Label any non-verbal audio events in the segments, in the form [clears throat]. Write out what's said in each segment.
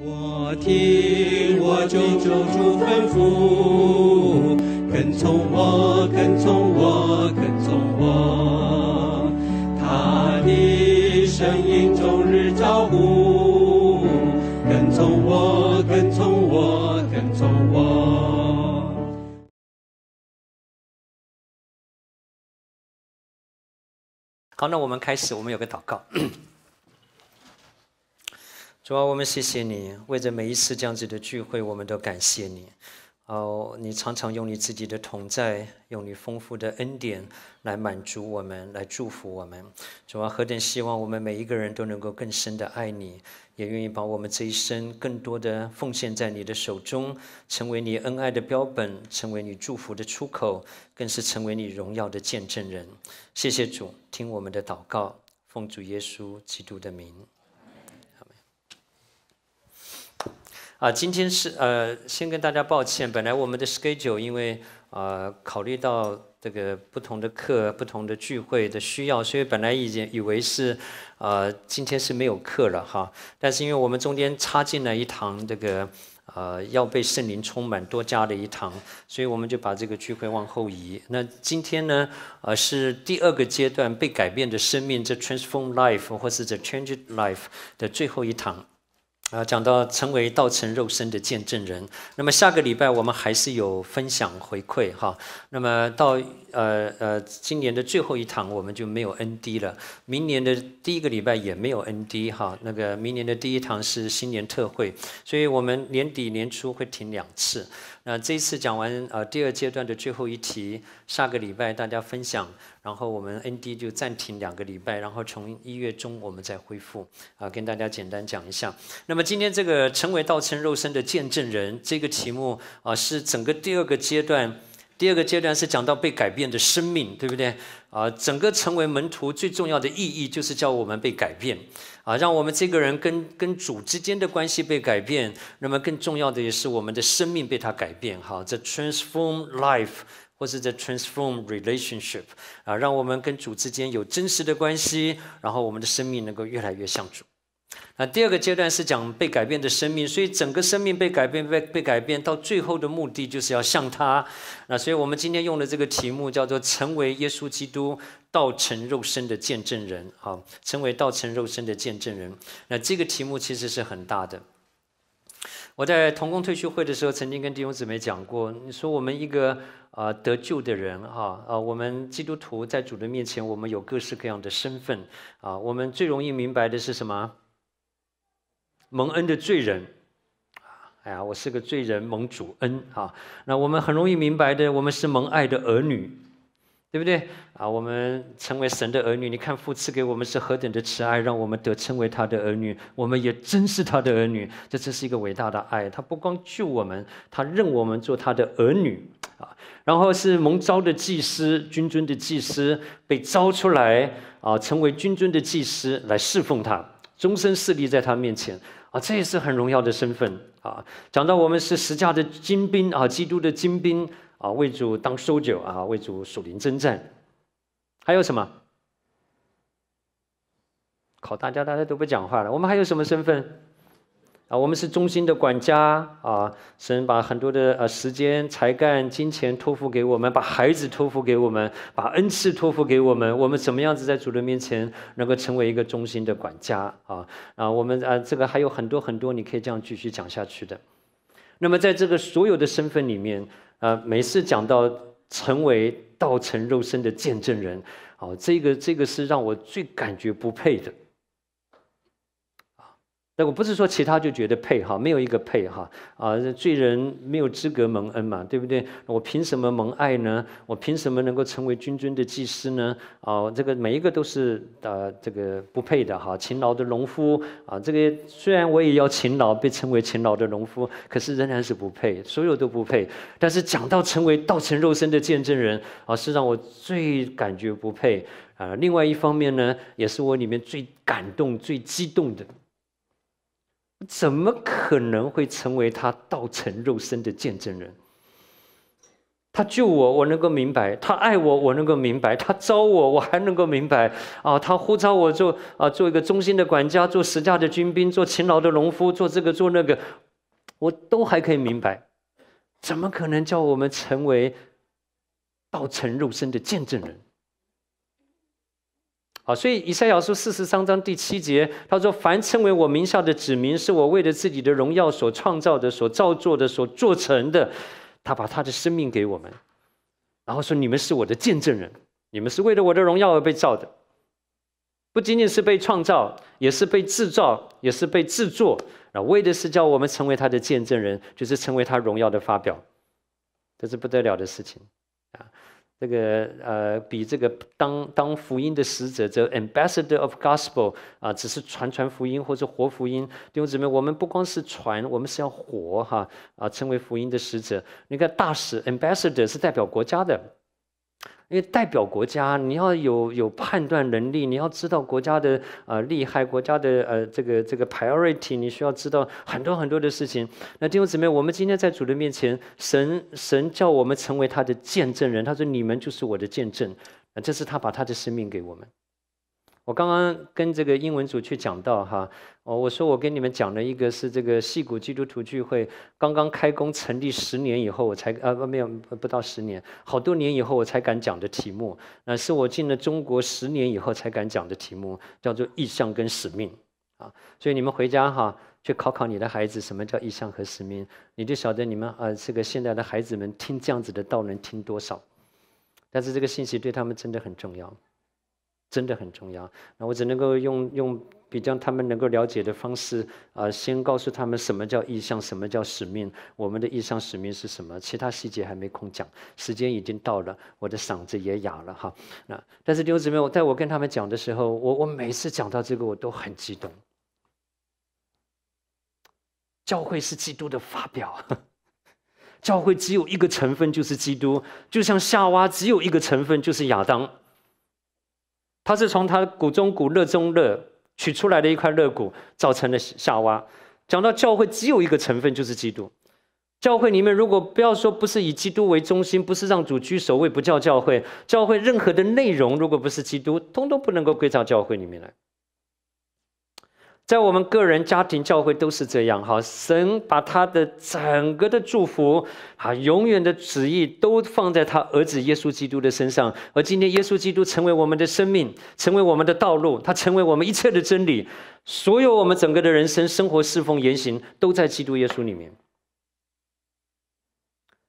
我听，我就照主吩咐，跟从我，跟从我，跟从我。他的声音终日照顾，跟从我，跟从我，跟从我。好，那我们开始，我们有个祷告。主啊，我们谢谢你，为着每一次这样子的聚会，我们都感谢你。哦，你常常用你自己的同在，用你丰富的恩典来满足我们，来祝福我们。主啊，何等希望我们每一个人都能够更深的爱你，也愿意把我们这一生更多的奉献在你的手中，成为你恩爱的标本，成为你祝福的出口，更是成为你荣耀的见证人。谢谢主，听我们的祷告，奉主耶稣基督的名。啊，今天是呃，先跟大家抱歉。本来我们的 s c h e d u l e 因为呃考虑到这个不同的课、不同的聚会的需要，所以本来已经以为是，呃，今天是没有课了哈。但是因为我们中间插进了一堂这个呃要被圣灵充满多加的一堂，所以我们就把这个聚会往后移。那今天呢，呃，是第二个阶段被改变的生命这 t r a n s f o r m life 或是 the changed life 的最后一堂。啊，讲到成为道成肉身的见证人，那么下个礼拜我们还是有分享回馈哈。那么到。呃呃，今年的最后一堂我们就没有 ND 了，明年的第一个礼拜也没有 ND 哈。那个明年的第一堂是新年特会，所以我们年底年初会停两次。那这一次讲完呃第二阶段的最后一题，下个礼拜大家分享，然后我们 ND 就暂停两个礼拜，然后从一月中我们再恢复啊，跟大家简单讲一下。那么今天这个成为道成肉身的见证人这个题目啊，是整个第二个阶段。第二个阶段是讲到被改变的生命，对不对？啊，整个成为门徒最重要的意义就是叫我们被改变，啊，让我们这个人跟跟主之间的关系被改变。那么更重要的也是我们的生命被他改变，哈，e transform life 或者在 transform relationship，啊，让我们跟主之间有真实的关系，然后我们的生命能够越来越像主。那第二个阶段是讲被改变的生命，所以整个生命被改变，被被改变到最后的目的就是要像他。那所以我们今天用的这个题目叫做“成为耶稣基督道成肉身的见证人”。好，成为道成肉身的见证人。那这个题目其实是很大的。我在童工退休会的时候曾经跟弟兄姊妹讲过，你说我们一个啊得救的人哈啊，我们基督徒在主的面前，我们有各式各样的身份啊，我们最容易明白的是什么？蒙恩的罪人，啊，哎呀，我是个罪人，蒙主恩啊。那我们很容易明白的，我们是蒙爱的儿女，对不对？啊，我们成为神的儿女，你看父赐给我们是何等的慈爱，让我们得称为他的儿女，我们也真是他的儿女。这真是一个伟大的爱，他不光救我们，他认我们做他的儿女啊。然后是蒙召的祭司，君尊的祭司被召出来啊，成为君尊的祭司来侍奉他，终身侍立在他面前。啊，这也是很荣耀的身份啊！讲到我们是十架的精兵啊，基督的精兵啊，为主当收酒啊，为主属灵征战。还有什么？考大家，大家都不讲话了。我们还有什么身份？啊，我们是中心的管家啊！神把很多的呃时间、才干、金钱托付给我们，把孩子托付给我们，把恩赐托付给我们。我们怎么样子在主的面前能够成为一个中心的管家啊？啊，我们啊，这个还有很多很多，你可以这样继续讲下去的。那么在这个所有的身份里面，呃，每次讲到成为道成肉身的见证人，啊，这个这个是让我最感觉不配的。那我不是说其他就觉得配哈，没有一个配哈啊！罪人没有资格蒙恩嘛，对不对？我凭什么蒙爱呢？我凭什么能够成为君尊的祭司呢？啊，这个每一个都是呃，这个不配的哈！勤劳的农夫啊，这个虽然我也要勤劳，被称为勤劳的农夫，可是仍然是不配，所有都不配。但是讲到成为道成肉身的见证人啊，是让我最感觉不配啊。另外一方面呢，也是我里面最感动、最激动的。怎么可能会成为他道成肉身的见证人？他救我，我能够明白；他爱我，我能够明白；他招我，我还能够明白。啊，他呼召我做啊，做一个忠心的管家，做实价的军兵，做勤劳的农夫，做这个做那个，我都还可以明白。怎么可能叫我们成为道成肉身的见证人？好，所以以赛亚书四十三章第七节，他说：“凡称为我名下的子民，是我为了自己的荣耀所创造的、所造作的、所做成的。”他把他的生命给我们，然后说：“你们是我的见证人，你们是为了我的荣耀而被造的，不仅仅是被创造，也是被制造，也是被制作，啊，为的是叫我们成为他的见证人，就是成为他荣耀的发表，这是不得了的事情，啊。”这个呃，比这个当当福音的使者这 ambassador of gospel 啊，只是传传福音或者活福音。弟兄姊妹，我们不光是传，我们是要活哈啊，成为福音的使者。你看，大使 ambassador 是代表国家的。因为代表国家，你要有有判断能力，你要知道国家的呃厉害，国家的呃这个这个 priority，你需要知道很多很多的事情。那弟兄姊妹，我们今天在主的面前，神神叫我们成为他的见证人，他说你们就是我的见证。那这是他把他的生命给我们。我刚刚跟这个英文组去讲到哈，哦，我说我跟你们讲了一个是这个戏谷基督徒聚会刚刚开工成立十年以后，我才呃没有不到十年，好多年以后我才敢讲的题目，那是我进了中国十年以后才敢讲的题目，叫做意向跟使命，啊，所以你们回家哈，去考考你的孩子什么叫意向和使命，你就晓得你们啊这个现在的孩子们听这样子的道能听多少，但是这个信息对他们真的很重要。真的很重要。那我只能够用用比较他们能够了解的方式啊，先告诉他们什么叫意向，什么叫使命。我们的意向使命是什么？其他细节还没空讲，时间已经到了，我的嗓子也哑了哈。那但是刘姊妹，我在我跟他们讲的时候，我我每次讲到这个，我都很激动。教会是基督的发表，教会只有一个成分就是基督，就像夏娃只有一个成分就是亚当。他是从他骨中骨、肉中肉取出来的一块肋骨造成的夏娃。讲到教会，只有一个成分就是基督。教会里面，如果不要说不是以基督为中心，不是让主居首位，不叫教会。教会任何的内容，如果不是基督，通通不能够归到教会里面来。在我们个人、家庭、教会都是这样哈。神把他的整个的祝福啊，永远的旨意都放在他儿子耶稣基督的身上。而今天，耶稣基督成为我们的生命，成为我们的道路，他成为我们一切的真理。所有我们整个的人生、生活、侍奉、言行，都在基督耶稣里面。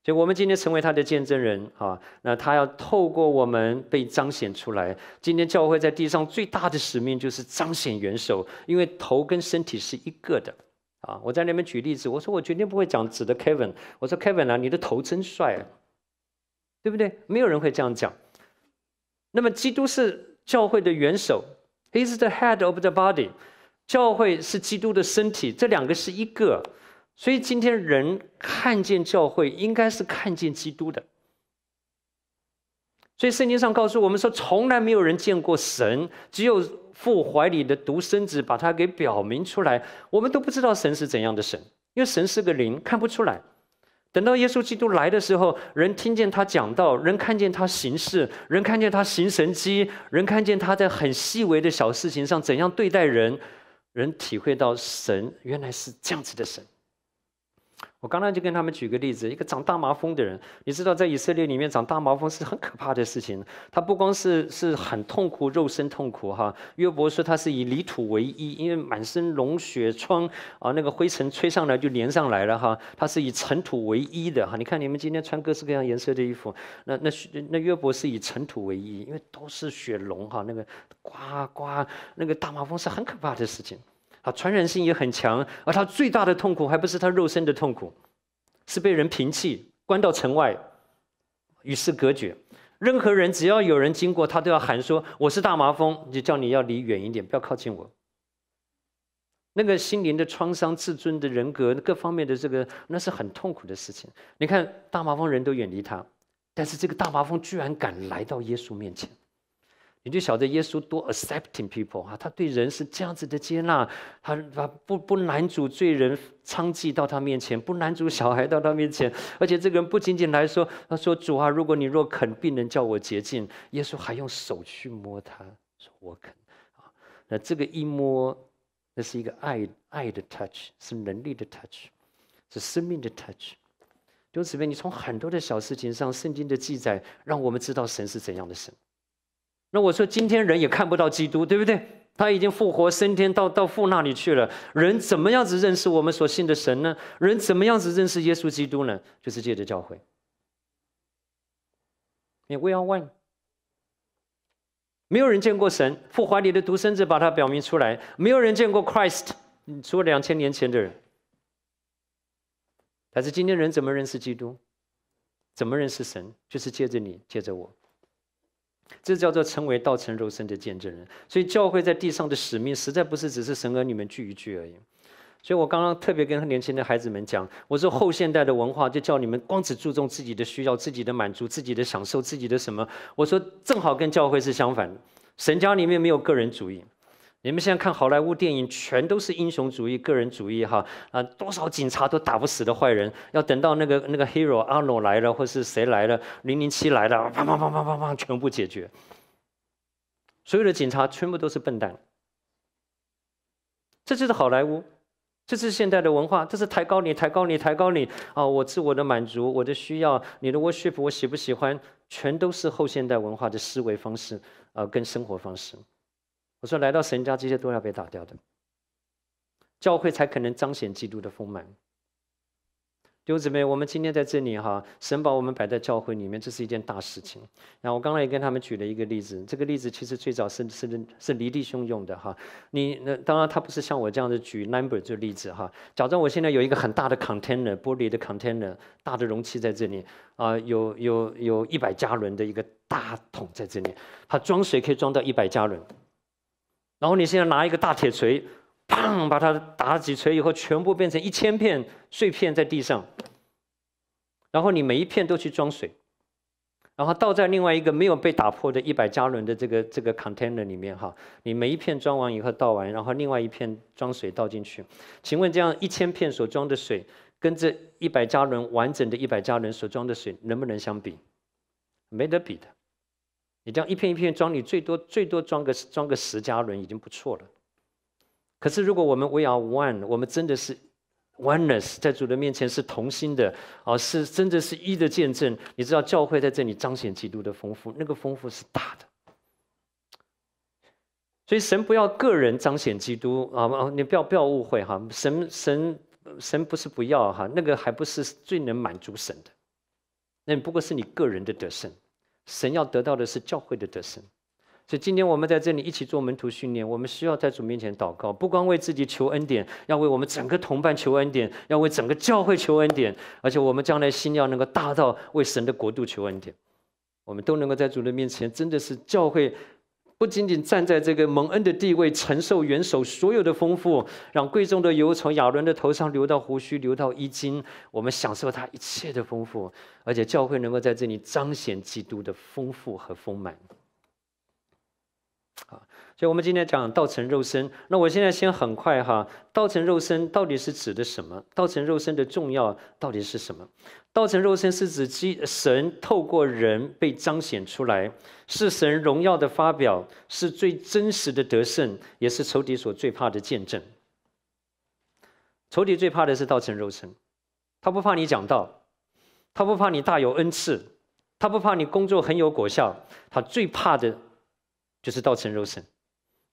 就我们今天成为他的见证人啊，那他要透过我们被彰显出来。今天教会在地上最大的使命就是彰显元首，因为头跟身体是一个的啊。我在那边举例子，我说我绝对不会讲指的 Kevin，我说 Kevin 啊，你的头真帅，啊，对不对？没有人会这样讲。那么基督是教会的元首，He's the head of the body，教会是基督的身体，这两个是一个。所以今天人看见教会，应该是看见基督的。所以圣经上告诉我们说，从来没有人见过神，只有父怀里的独生子把他给表明出来。我们都不知道神是怎样的神，因为神是个灵，看不出来。等到耶稣基督来的时候，人听见他讲道，人看见他行事，人看见他行神迹，人看见他在很细微的小事情上怎样对待人，人体会到神原来是这样子的神。我刚才就跟他们举个例子，一个长大麻风的人，你知道在以色列里面长大麻风是很可怕的事情。他不光是是很痛苦，肉身痛苦哈。约伯说他是以泥土为衣，因为满身脓血疮啊，那个灰尘吹上来就粘上来了哈。他是以尘土为衣的哈。你看你们今天穿各式各样颜色的衣服，那那那约伯是以尘土为衣，因为都是血脓哈，那个刮刮那个大麻风是很可怕的事情。啊，传染性也很强，而他最大的痛苦还不是他肉身的痛苦，是被人屏弃，关到城外，与世隔绝。任何人只要有人经过，他都要喊说：“我是大麻风，就叫你要离远一点，不要靠近我。”那个心灵的创伤、自尊的人格、各方面的这个，那是很痛苦的事情。你看，大麻风人都远离他，但是这个大麻风居然敢来到耶稣面前。你就晓得耶稣多 accepting people 哈，他对人是这样子的接纳，他他不不拦阻罪人娼妓到他面前，不拦阻小孩到他面前，而且这个人不仅仅来说，他说主啊，如果你若肯，病人叫我洁净，耶稣还用手去摸他，说我肯啊，那这个一摸，那是一个爱爱的 touch，是能力的 touch，是生命的 touch。由此可见，你从很多的小事情上，圣经的记载，让我们知道神是怎样的神。那我说，今天人也看不到基督，对不对？他已经复活升天，到到父那里去了。人怎么样子认识我们所信的神呢？人怎么样子认识耶稣基督呢？就是借着教会。We are one。没有人见过神，父怀里的独生子把他表明出来。没有人见过 Christ，除了两千年前的人。但是今天人怎么认识基督？怎么认识神？就是借着你，借着我。这叫做成为道成肉身的见证人，所以教会在地上的使命，实在不是只是神儿女们聚一聚而已。所以我刚刚特别跟年轻的孩子们讲，我说后现代的文化就叫你们光只注重自己的需要、自己的满足、自己的享受、自己的什么？我说正好跟教会是相反的，神家里面没有个人主义。你们现在看好莱坞电影，全都是英雄主义、个人主义，哈啊！多少警察都打不死的坏人，要等到那个那个 hero 阿诺来了，或是谁来了，零零七来了，砰砰砰砰砰砰，全部解决。所有的警察全部都是笨蛋。这就是好莱坞，这是现代的文化，这是抬高你、抬高你、抬高你啊！我自我的满足，我的需要，你的 worship 我喜不喜欢，全都是后现代文化的思维方式啊，跟生活方式。我说，来到神家，这些都要被打掉的，教会才可能彰显基督的丰满。弟兄姊妹，我们今天在这里哈，神把我们摆在教会里面，这是一件大事情。那我刚才也跟他们举了一个例子，这个例子其实最早是是是李弟兄用的哈。你那当然，他不是像我这样子举 number 这个例子哈。假装我现在有一个很大的 container，玻璃的 container，大的容器在这里啊，有有有一百加仑的一个大桶在这里，它装水可以装到一百加仑。然后你现在拿一个大铁锤，砰，把它打几锤以后，全部变成一千片碎片在地上。然后你每一片都去装水，然后倒在另外一个没有被打破的100加仑的这个这个 container 里面哈。你每一片装完以后倒完，然后另外一片装水倒进去。请问这样一千片所装的水，跟这一百加仑完整的一百加仑所装的水能不能相比？没得比的。你这样一片一片装，你最多最多装个装个十加仑已经不错了。可是如果我们 we are one，我们真的是 oneness，在主的面前是同心的，哦，是真的是一的见证。你知道，教会在这里彰显基督的丰富，那个丰富是大的。所以神不要个人彰显基督啊啊！你不要不要误会哈，神神神不是不要哈，那个还不是最能满足神的，那不过是你个人的得胜。神要得到的是教会的得胜，所以今天我们在这里一起做门徒训练，我们需要在主面前祷告，不光为自己求恩典，要为我们整个同伴求恩典，要为整个教会求恩典，而且我们将来心要能够大到为神的国度求恩典，我们都能够在主的面前，真的是教会。不仅仅站在这个蒙恩的地位，承受元首所有的丰富，让贵重的油从亚伦的头上流到胡须，流到衣襟，我们享受他一切的丰富，而且教会能够在这里彰显基督的丰富和丰满。所以，我们今天讲道成肉身。那我现在先很快哈，道成肉身到底是指的什么？道成肉身的重要到底是什么？道成肉身是指神透过人被彰显出来，是神荣耀的发表，是最真实的得胜，也是仇敌所最怕的见证。仇敌最怕的是道成肉身，他不怕你讲道，他不怕你大有恩赐，他不怕你工作很有果效，他最怕的就是道成肉身。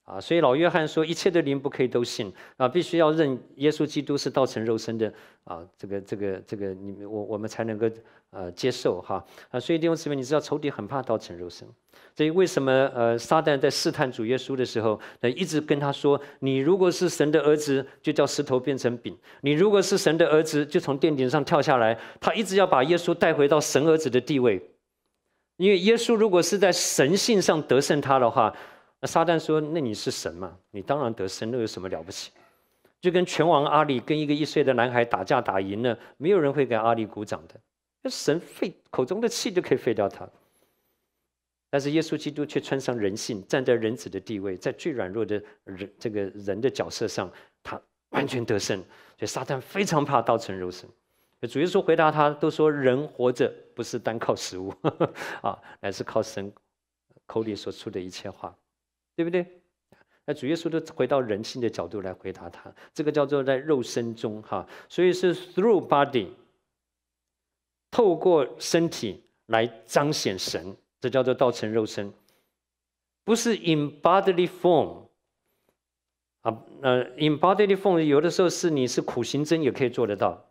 啊，所以老约翰说，一切的灵不可以都信啊，必须要认耶稣基督是道成肉身的啊，这个、这个、这个，你们我我们才能够呃接受哈啊。所以弟兄姊妹，你知道仇敌很怕道成肉身，所以为什么呃撒旦在试探主耶稣的时候，一直跟他说，你如果是神的儿子，就叫石头变成饼；你如果是神的儿子，就从殿顶上跳下来。他一直要把耶稣带回到神儿子的地位，因为耶稣如果是在神性上得胜他的话。撒旦说：“那你是神嘛？你当然得胜，那有什么了不起？就跟拳王阿里跟一个一岁的男孩打架打赢了，没有人会给阿里鼓掌的。那神废口中的气就可以废掉他。但是耶稣基督却穿上人性，站在人子的地位，在最软弱的人这个人的角色上，他完全得胜。所以撒旦非常怕道成肉身。主耶稣回答他，都说人活着不是单靠食物 [laughs] 啊，乃是靠神口里所出的一切话。”对不对？那主耶稣都回到人性的角度来回答他，这个叫做在肉身中哈，所以是 through body。透过身体来彰显神，这叫做道成肉身，不是 in bodily form。啊，呃，in bodily form 有的时候是你是苦行僧也可以做得到。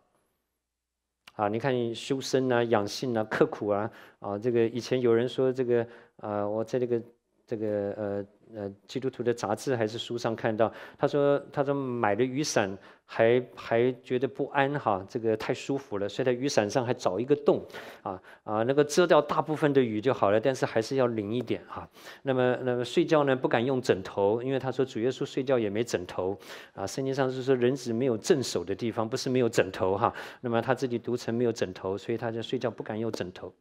啊，你看修身啊、养性啊、刻苦啊，啊，这个以前有人说这个啊，我在这个这个呃。呃，基督徒的杂志还是书上看到，他说，他说买的雨伞还还觉得不安哈，这个太舒服了，所以他雨伞上还找一个洞，啊啊，那个遮掉大部分的雨就好了，但是还是要淋一点哈。那么那么睡觉呢不敢用枕头，因为他说主耶稣睡觉也没枕头，啊，圣经上是说人子没有正手的地方，不是没有枕头哈。那么他自己读成没有枕头，所以他就睡觉不敢用枕头。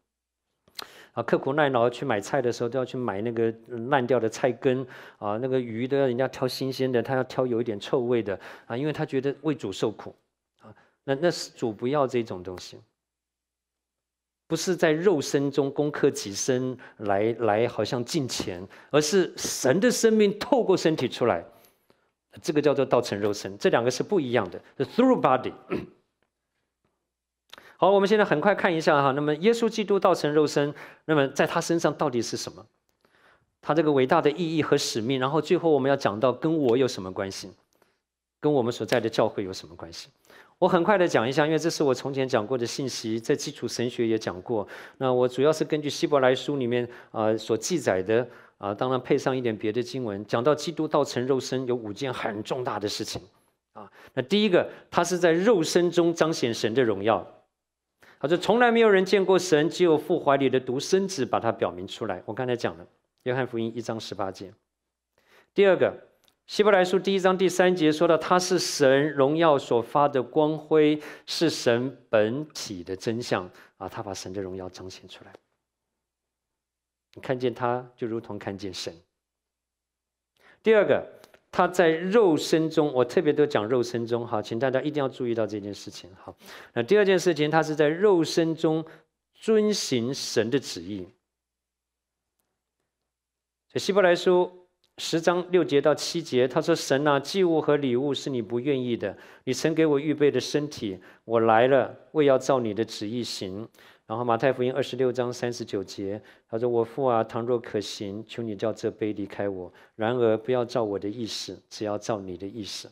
啊，刻苦耐劳去买菜的时候，都要去买那个烂掉的菜根啊，那个鱼都要人家挑新鲜的，他要挑有一点臭味的啊，因为他觉得为主受苦啊。那那是主不要这种东西，不是在肉身中攻克己身来来好像进钱，而是神的生命透过身体出来，这个叫做道成肉身，这两个是不一样的。The through body。好，我们现在很快看一下哈。那么，耶稣基督道成肉身，那么在他身上到底是什么？他这个伟大的意义和使命，然后最后我们要讲到跟我有什么关系，跟我们所在的教会有什么关系？我很快的讲一下，因为这是我从前讲过的信息，在基础神学也讲过。那我主要是根据希伯来书里面啊所记载的啊，当然配上一点别的经文，讲到基督道成肉身有五件很重大的事情啊。那第一个，他是在肉身中彰显神的荣耀。或说：“从来没有人见过神，只有父怀里的独生子把它表明出来。我刚才讲了《约翰福音》一章十八节。第二个，《希伯来书》第一章第三节说到：“他是神荣耀所发的光辉，是神本体的真相啊！他把神的荣耀彰显出来，你看见他就如同看见神。第二个。他在肉身中，我特别都讲肉身中，好，请大家一定要注意到这件事情。好，那第二件事情，他是在肉身中遵行神的旨意，在希伯来书。十章六节到七节，他说：“神啊，祭物和礼物是你不愿意的。你曾给我预备的身体，我来了，为要照你的旨意行。”然后马太福音二十六章三十九节，他说：“我父啊，倘若可行，求你叫这杯离开我。然而不要照我的意思，只要照你的意思。”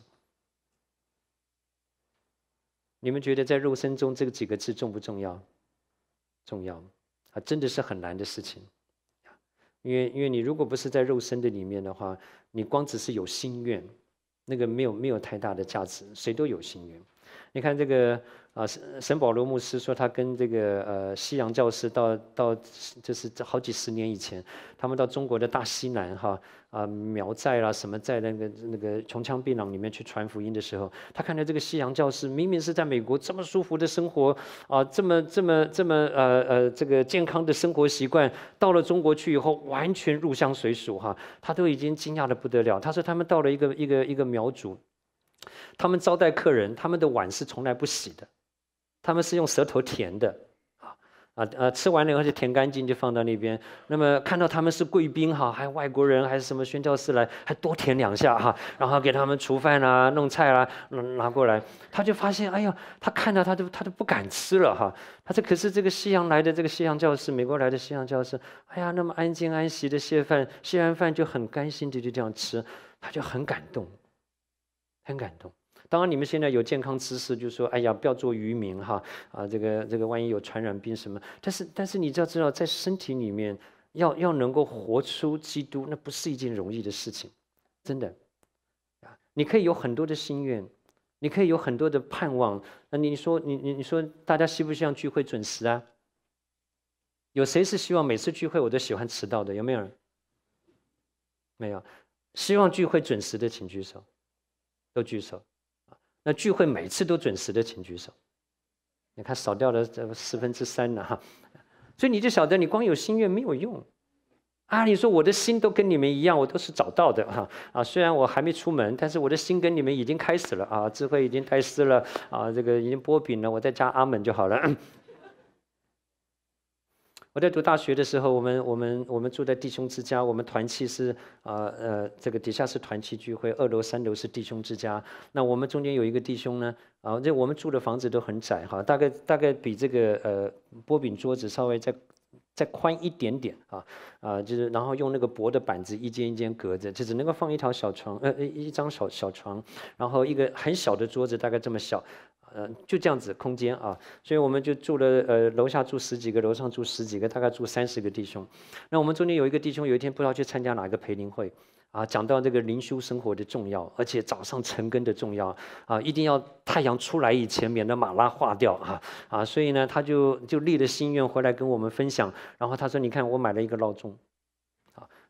你们觉得在肉身中这个几个字重不重要？重要。啊，真的是很难的事情。因为，因为你如果不是在肉身的里面的话，你光只是有心愿，那个没有没有太大的价值。谁都有心愿，你看这个。啊，圣圣保罗牧师说，他跟这个呃西洋教师到到就是好几十年以前，他们到中国的大西南哈啊苗寨啦什么在那个那个穷乡僻壤里面去传福音的时候，他看到这个西洋教师明明是在美国这么舒服的生活啊这么这么这么呃呃这个健康的生活习惯，到了中国去以后完全入乡随俗哈，他都已经惊讶的不得了。他说他们到了一个一个一个苗族，他们招待客人，他们的碗是从来不洗的。他们是用舌头舔的，啊啊啊！吃完了以后就舔干净，就放到那边。那么看到他们是贵宾哈，还外国人，还是什么宣教师来，还多舔两下哈，然后给他们煮饭啦、弄菜啦、拿拿过来，他就发现，哎呀，他看到他都他都不敢吃了哈。他这可是这个西洋来的这个西洋教士，美国来的西洋教士，哎呀，那么安静安息的谢饭，谢完饭就很甘心的就这样吃，他就很感动，很感动。当然，你们现在有健康知识，就说“哎呀，不要做渔民哈，啊，这个这个，万一有传染病什么？”但是，但是你就要知道，在身体里面要要能够活出基督，那不是一件容易的事情，真的。啊，你可以有很多的心愿，你可以有很多的盼望。那你说，你你你说，大家希不希望聚会准时啊？有谁是希望每次聚会我都喜欢迟到的？有没有？没有，希望聚会准时的请举手，都举手。那聚会每次都准时的，请举手。你看少掉了这四分之三了哈，所以你就晓得，你光有心愿没有用。啊，你说我的心都跟你们一样，我都是找到的哈啊，虽然我还没出门，但是我的心跟你们已经开始了啊，智慧已经开始了啊，这个已经波饼了，我再加阿门就好了。我在读大学的时候，我们我们我们住在弟兄之家，我们团契是啊呃这个底下是团契聚会，二楼三楼是弟兄之家。那我们中间有一个弟兄呢，啊这我们住的房子都很窄哈，大概大概比这个呃波饼桌子稍微再再宽一点点啊啊就是然后用那个薄的板子一间一间隔着，就只能够放一条小床呃一张小小床，然后一个很小的桌子，大概这么小。呃，就这样子，空间啊，所以我们就住了，呃，楼下住十几个，楼上住十几个，大概住三十个弟兄。那我们中间有一个弟兄，有一天不知道去参加哪个培灵会，啊，讲到这个灵修生活的重要，而且早上晨更的重要，啊，一定要太阳出来以前，免得马拉化掉啊啊，所以呢，他就就立了心愿回来跟我们分享。然后他说：“你看，我买了一个闹钟。”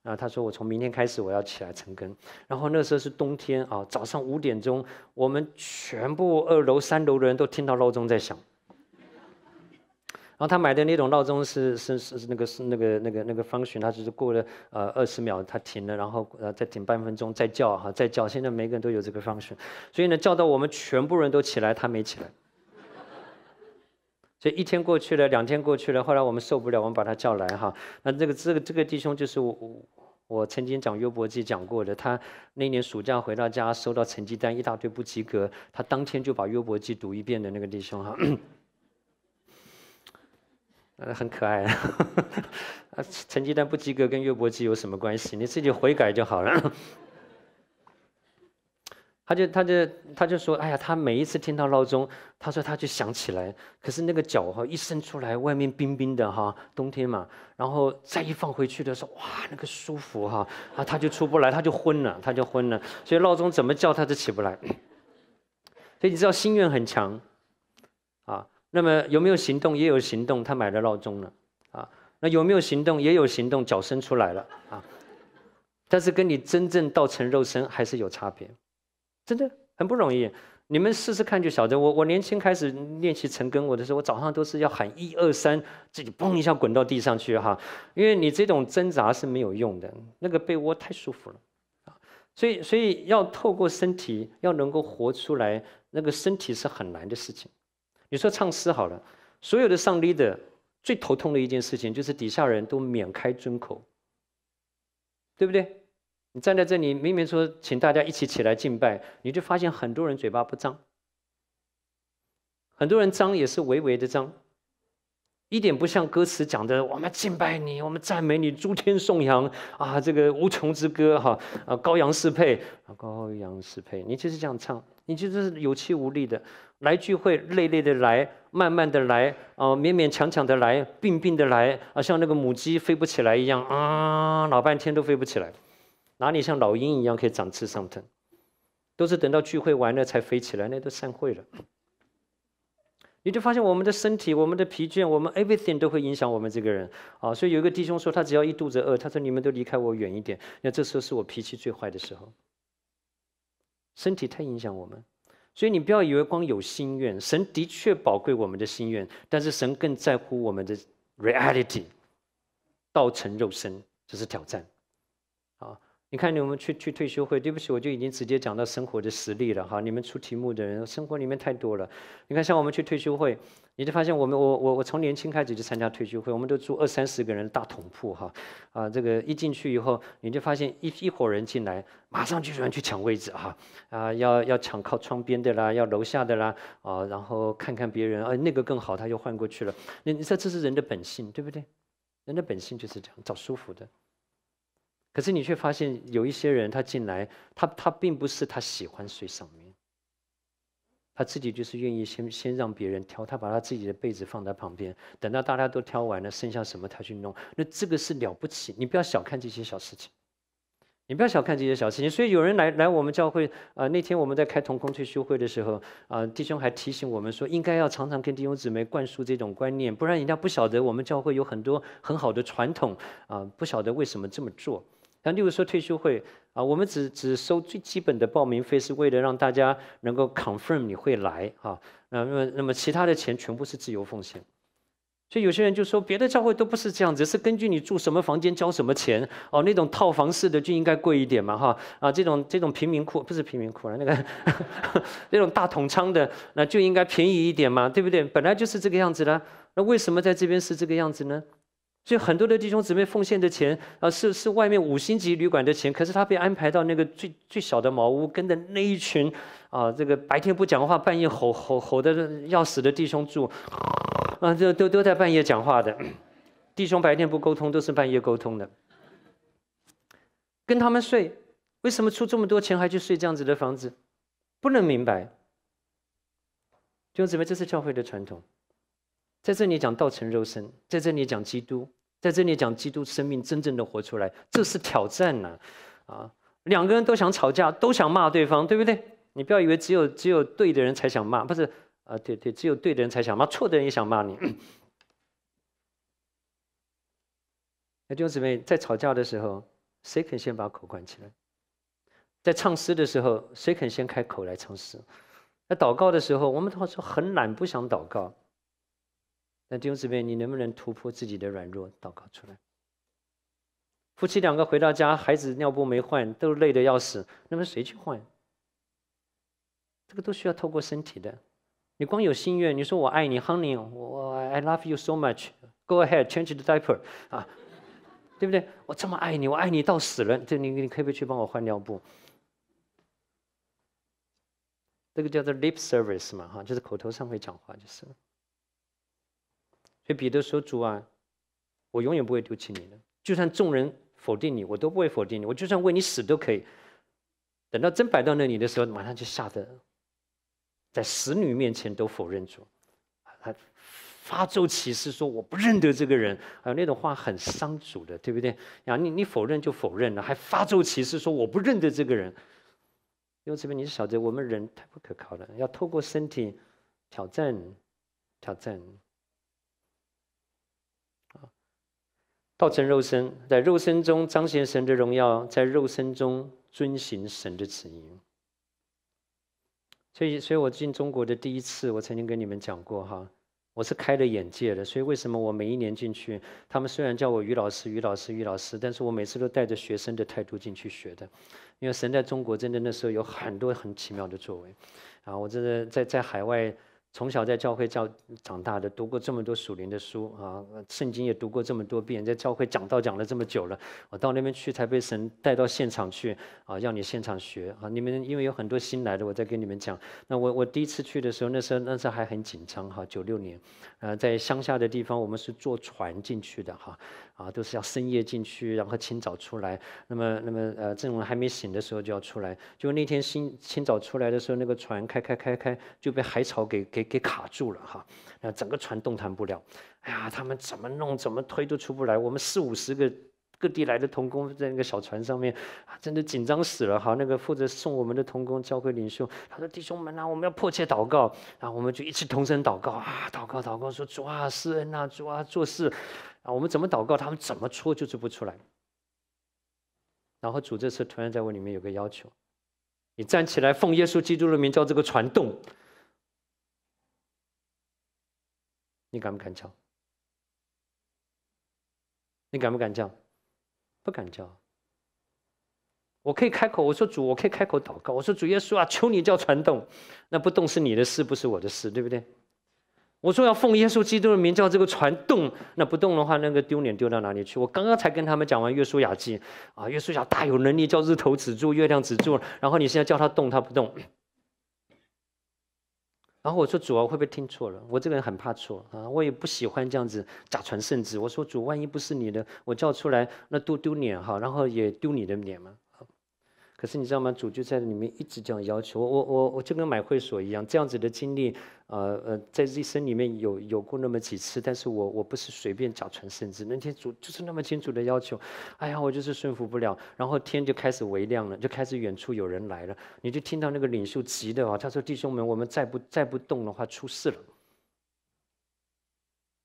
那他说我从明天开始我要起来晨更，然后那时候是冬天啊，早上五点钟，我们全部二楼三楼的人都听到闹钟在响，然后他买的那种闹钟是是是那个是那个那个那个方寻，他就是过了呃二十秒他停了，然后呃再停半分钟再叫哈，再叫，现在每个人都有这个方 n 所以呢叫到我们全部人都起来，他没起来。这一天过去了，两天过去了，后来我们受不了，我们把他叫来哈。那这个这个这个弟兄就是我我曾经讲《约伯记》讲过的，他那年暑假回到家，收到成绩单一大堆不及格，他当天就把《约伯记》读一遍的那个弟兄哈，很可爱。[laughs] 成绩单不及格跟《约伯记》有什么关系？你自己悔改就好了。他就他就他就说，哎呀，他每一次听到闹钟，他说他就想起来，可是那个脚哈一伸出来，外面冰冰的哈，冬天嘛，然后再一放回去的时候，哇，那个舒服哈，啊，他就出不来，他就昏了，他就昏了，所以闹钟怎么叫他都起不来。[coughs] 所以你知道心愿很强，啊，那么有没有行动也有行动，他买了闹钟了，啊，那有没有行动也有行动，脚伸出来了啊，但是跟你真正到成肉身还是有差别。真的很不容易，你们试试看就晓得。我我年轻开始练习成根，我的时候，我早上都是要喊一二三，自己嘣一下滚到地上去哈，因为你这种挣扎是没有用的，那个被窝太舒服了啊。所以所以要透过身体，要能够活出来，那个身体是很难的事情。你说唱诗好了，所有的上 e 的最头痛的一件事情就是底下人都免开尊口，对不对？你站在这里，明明说请大家一起起来敬拜，你就发现很多人嘴巴不张，很多人张也是微微的张，一点不像歌词讲的“我们敬拜你，我们赞美你，诸天颂扬啊，这个无穷之歌哈啊，羔羊适配啊，羔羊适配”，你就是这样唱，你就是有气无力的来聚会，累累的来，慢慢的来，啊，勉勉强强的来，病病的来啊，像那个母鸡飞不起来一样啊，老半天都飞不起来。哪里像老鹰一样可以展翅上腾？都是等到聚会完了才飞起来，那都散会了。你就发现我们的身体、我们的疲倦、我们 everything 都会影响我们这个人啊。所以有一个弟兄说，他只要一肚子饿，他说：“你们都离开我远一点。”那这时候是我脾气最坏的时候。身体太影响我们，所以你不要以为光有心愿，神的确宝贵我们的心愿，但是神更在乎我们的 reality，道成肉身，这是挑战。你看，你们去去退休会，对不起，我就已经直接讲到生活的实例了哈。你们出题目的人，生活里面太多了。你看，像我们去退休会，你就发现我们我我我从年轻开始就参加退休会，我们都住二三十个人大桶铺哈，啊，这个一进去以后，你就发现一一伙人进来，马上就有要去抢位置哈，啊，要要抢靠窗边的啦，要楼下的啦，啊，然后看看别人，哎，那个更好，他又换过去了。你你说这是人的本性，对不对？人的本性就是这样找舒服的。可是你却发现有一些人，他进来，他他并不是他喜欢睡上面，他自己就是愿意先先让别人挑，他把他自己的被子放在旁边，等到大家都挑完了，剩下什么他去弄，那这个是了不起，你不要小看这些小事情，你不要小看这些小事情。所以有人来来我们教会啊，那天我们在开同工退休会的时候啊，弟兄还提醒我们说，应该要常常跟弟兄姊妹灌输这种观念，不然人家不晓得我们教会有很多很好的传统啊，不晓得为什么这么做。那例如说退休会啊，我们只只收最基本的报名费，是为了让大家能够 confirm 你会来啊。那那么那么，其他的钱全部是自由奉献。所以有些人就说，别的教会都不是这样子，是根据你住什么房间交什么钱哦。那种套房式的就应该贵一点嘛哈啊，这种这种贫民窟不是贫民窟了那个那 [laughs] 种大桶仓的那就应该便宜一点嘛，对不对？本来就是这个样子的，那为什么在这边是这个样子呢？所以很多的弟兄姊妹奉献的钱啊，是是外面五星级旅馆的钱，可是他被安排到那个最最小的茅屋，跟着那一群啊，这个白天不讲话，半夜吼吼吼的要死的弟兄住，啊，这都都在半夜讲话的，[clears throat] 弟兄白天不沟通，都是半夜沟通的，跟他们睡，为什么出这么多钱还去睡这样子的房子？不能明白，弟兄姊妹，这是教会的传统，在这里讲道成肉身，在这里讲基督。在这里讲基督生命真正的活出来，这是挑战呐！啊，两个人都想吵架，都想骂对方，对不对？你不要以为只有只有对的人才想骂，不是？啊，对对，只有对的人才想骂，错的人也想骂你。那 [clears throat] 弟兄姊妹，在吵架的时候，谁肯先把口关起来？在唱诗的时候，谁肯先开口来唱诗？在祷告的时候，我们都说很懒，不想祷告。那弟兄姊妹，你能不能突破自己的软弱，祷告出来？夫妻两个回到家，孩子尿布没换，都累得要死。那么谁去换？这个都需要透过身体的。你光有心愿，你说“我爱你，Honey，我 I love you so much。Go ahead, change the diaper。[laughs] ”啊，对不对？我这么爱你，我爱你到死了。这你你可以不去帮我换尿布？这个叫做 lip service 嘛，哈，就是口头上会讲话就是。所以彼得说：“主啊，我永远不会丢弃你的，就算众人否定你，我都不会否定你。我就算为你死都可以。等到真摆到那里的时候，马上就吓得在死女面前都否认主，他发咒起誓说我不认得这个人。有那种话很伤主的，对不对？呀，你你否认就否认了，还发咒起誓说我不认得这个人。因为这边你晓得，我们人太不可靠了，要透过身体挑战，挑战。”道成肉身，在肉身中彰显神的荣耀，在肉身中遵行神的旨意。所以，所以我进中国的第一次，我曾经跟你们讲过哈，我是开了眼界的。所以，为什么我每一年进去，他们虽然叫我于老师、于老师、于老师，但是我每次都带着学生的态度进去学的，因为神在中国真的那时候有很多很奇妙的作为，啊，我真的在在海外。从小在教会教长大的，读过这么多属灵的书啊，圣经也读过这么多遍，在教会讲道讲了这么久了，我到那边去才被神带到现场去啊，让你现场学啊。你们因为有很多新来的，我在跟你们讲。那我我第一次去的时候，那时候那时候还很紧张哈，九六年，呃，在乡下的地方，我们是坐船进去的哈。啊，都是要深夜进去，然后清早出来。那么，那么，呃，郑人还没醒的时候就要出来。就那天清清早出来的时候，那个船开开开开，就被海草给给给卡住了哈。那整个船动弹不了。哎呀，他们怎么弄怎么推都出不来。我们四五十个各地来的童工在那个小船上面啊，真的紧张死了哈。那个负责送我们的童工教会领袖，他说：“弟兄们啊，我们要迫切祷告。”然后我们就一起同声祷告啊，祷告祷告，说主啊，施恩啊，主啊，做事。啊，我们怎么祷告，他们怎么搓就是不出来。然后主这次突然在我里面有个要求，你站起来奉耶稣基督的名叫这个船动，你敢不敢叫？你敢不敢叫？不敢叫。我可以开口，我说主，我可以开口祷告，我说主耶稣啊，求你叫船动。那不动是你的事，不是我的事，对不对？我说要奉耶稣基督的名叫这个船动，那不动的话，那个丢脸丢到哪里去？我刚刚才跟他们讲完耶稣雅基，啊，耶稣雅大有能力叫日头止住，月亮止住，然后你现在叫他动，他不动。然后我说主啊，会不会听错了？我这个人很怕错啊，我也不喜欢这样子假传圣旨。我说主，万一不是你的，我叫出来，那多丢脸哈，然后也丢你的脸嘛。可是你知道吗？主就在里面一直这样要求我，我我我就跟买会所一样，这样子的经历，呃呃，在一生里面有有过那么几次。但是我我不是随便假传圣旨，那天主就是那么清楚的要求，哎呀，我就是顺服不了。然后天就开始微亮了，就开始远处有人来了，你就听到那个领袖急的啊，他说：“弟兄们，我们再不再不动的话，出事了。”